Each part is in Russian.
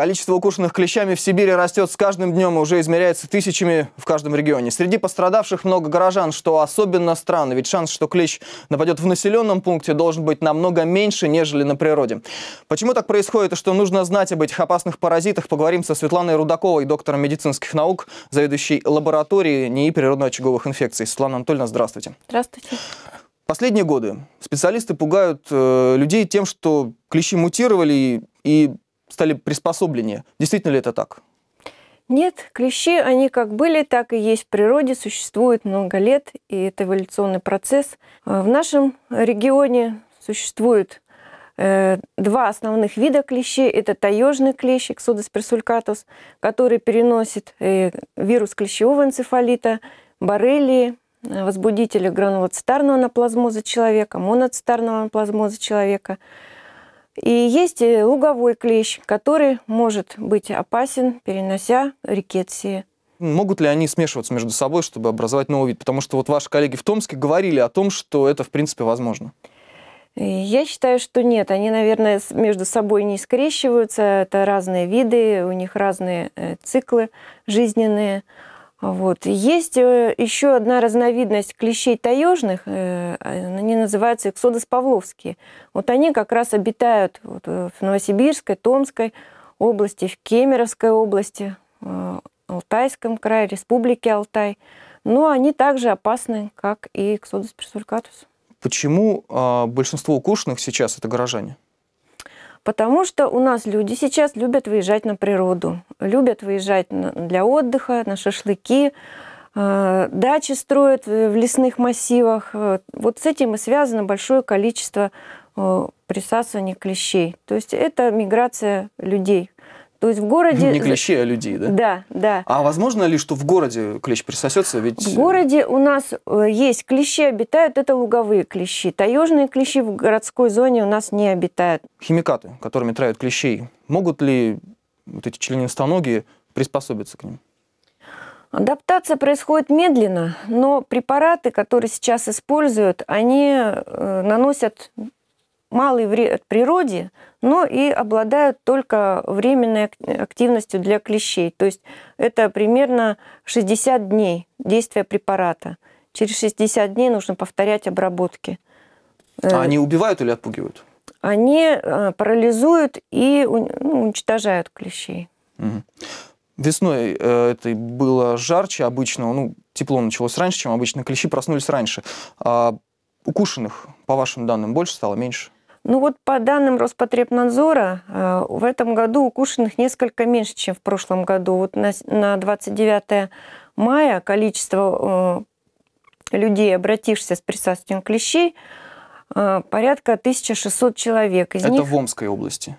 Количество укушенных клещами в Сибири растет с каждым днем и уже измеряется тысячами в каждом регионе. Среди пострадавших много горожан, что особенно странно, ведь шанс, что клещ нападет в населенном пункте, должен быть намного меньше, нежели на природе. Почему так происходит и что нужно знать об этих опасных паразитах, поговорим со Светланой Рудаковой, доктором медицинских наук, заведующей лабораторией НИИ природно-очаговых инфекций. Светлана Анатольевна, здравствуйте. Здравствуйте. Последние годы специалисты пугают э, людей тем, что клещи мутировали и стали приспособленнее. Действительно ли это так? Нет, клещи, они как были, так и есть в природе, существуют много лет, и это эволюционный процесс. Э, в нашем регионе существует э, два основных вида клещей. Это таежный клещ, эксодус персулькатус, который переносит э, вирус клещевого энцефалита, боррелии, возбудителя гранулоцитарного анаплазмоза человека, моноцитарного анаплазмоза человека – и есть э, луговой клещ, который может быть опасен, перенося рикетсии. Могут ли они смешиваться между собой, чтобы образовать новый вид? Потому что вот ваши коллеги в Томске говорили о том, что это, в принципе, возможно. Э, я считаю, что нет. Они, наверное, между собой не скрещиваются. Это разные виды, у них разные э, циклы жизненные. Вот. Есть э, еще одна разновидность клещей таежных, э, они называются эксодос павловские. Вот они как раз обитают вот э, в Новосибирской, Томской области, в Кемеровской области, Алтайском крае, Республике Алтай. Но они также опасны, как и эксодос пресулькатус. Почему а, большинство укушенных сейчас это горожане? Потому что у нас люди сейчас любят выезжать на природу, любят выезжать для отдыха, на шашлыки, э, дачи строят в лесных массивах. Э, вот с этим и связано большое количество э, присасывания клещей. То есть это миграция людей. То есть в городе... Не клещи, а людей, да? Да, да. А возможно ли, что в городе клещ присосется? Ведь... В э, городе у нас э, есть клещи, обитают, это луговые клещи. Таежные клещи в городской зоне у нас не обитают. Химикаты, которыми травят клещей, могут ли вот эти членистоногие приспособиться к ним? Адаптация происходит медленно, но препараты, которые сейчас используют, они э, наносят малый вред природе, но и обладают только временной активностью для клещей. То есть это примерно 60 дней действия препарата. Через 60 дней нужно повторять обработки. А э, они убивают или отпугивают? Они э, парализуют и ну, уничтожают клещей. Весной э, это было жарче обычного, ну, тепло началось раньше, чем обычно, клещи проснулись раньше. А укушенных, по вашим данным, больше стало, меньше? Ну вот по данным Роспотребнадзора, э, в этом году укушенных несколько меньше, чем в прошлом году. Вот на 29 мая количество э, людей, обратившихся с присутствием клещей, э, порядка 1600 человек. Из это них... в Омской области?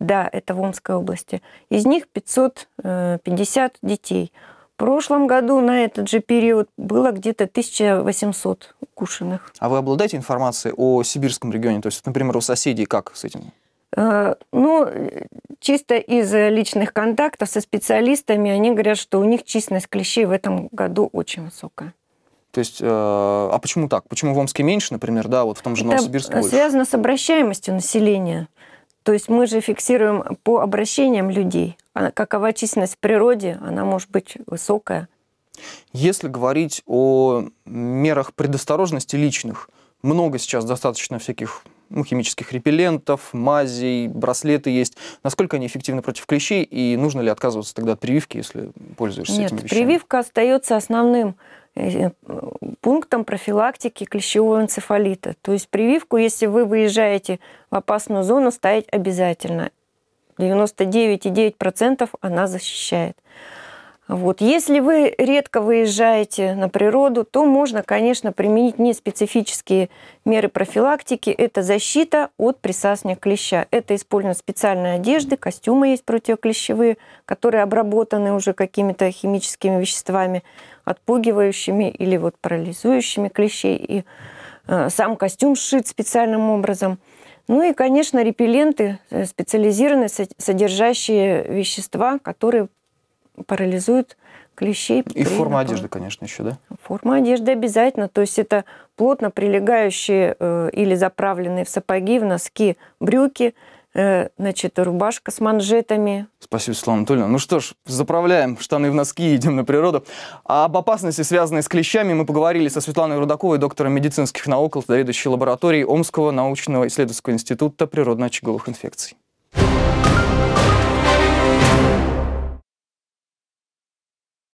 Да, это в Омской области. Из них 550 детей – в прошлом году на этот же период было где-то 1800 укушенных. А вы обладаете информацией о сибирском регионе? То есть, например, у соседей как с этим? Э, ну, чисто из личных контактов со специалистами, они говорят, что у них численность клещей в этом году очень высокая. То есть, э, а почему так? Почему в Омске меньше, например, да, вот в том же Это Новосибирске больше? связано с обращаемостью населения. То есть мы же фиксируем по обращениям людей какова численность в природе, она может быть высокая. Если говорить о мерах предосторожности личных, много сейчас достаточно всяких ну, химических репеллентов, мазей, браслеты есть. Насколько они эффективны против клещей и нужно ли отказываться тогда от прививки, если пользуешься Нет, этими вещами? прививка остается основным э, э, пунктом профилактики клещевого энцефалита. То есть прививку, если вы выезжаете в опасную зону, ставить обязательно. 99,9% она защищает. Вот. Если вы редко выезжаете на природу, то можно, конечно, применить неспецифические меры профилактики. Это защита от присасывания клеща. Это использование специальной одежды, костюмы есть противоклещевые, которые обработаны уже какими-то химическими веществами, отпугивающими или вот парализующими клещей. И э, сам костюм сшит специальным образом – ну и, конечно, репелленты, э, специализированные, содержащие вещества, которые парализуют клещей. И форма напор... одежды, конечно, еще, да? Форма одежды обязательно. То есть это плотно прилегающие э, или заправленные в сапоги, в носки брюки – Э, значит, рубашка с манжетами. Спасибо, Светлана Анатольевна. Ну что ж, заправляем штаны в носки и идем на природу. А об опасности, связанной с клещами, мы поговорили со Светланой Рудаковой, доктором медицинских наук, заведующей лабораторией Омского научного исследовательского института природно-очаговых инфекций.